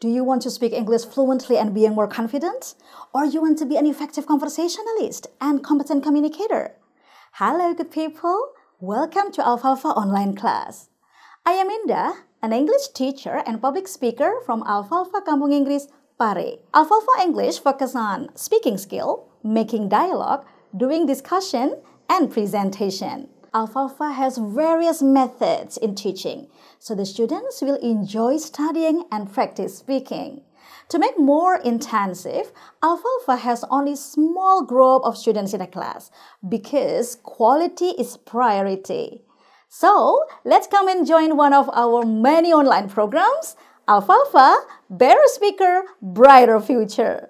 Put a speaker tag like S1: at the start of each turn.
S1: Do you want to speak English fluently and being more confident? Or you want to be an effective conversationalist and competent communicator? Hello, good people. Welcome to Alfalfa online class. I am Inda, an English teacher and public speaker from Alfalfa Kampung Inggris, Pare. Alfalfa English focuses on speaking skill, making dialogue, doing discussion, and presentation. Alfalfa has various methods in teaching, so the students will enjoy studying and practice speaking. To make more intensive, Alfalfa has only small group of students in a class because quality is priority. So, let's come and join one of our many online programs, Alfalfa, Better Speaker, Brighter Future.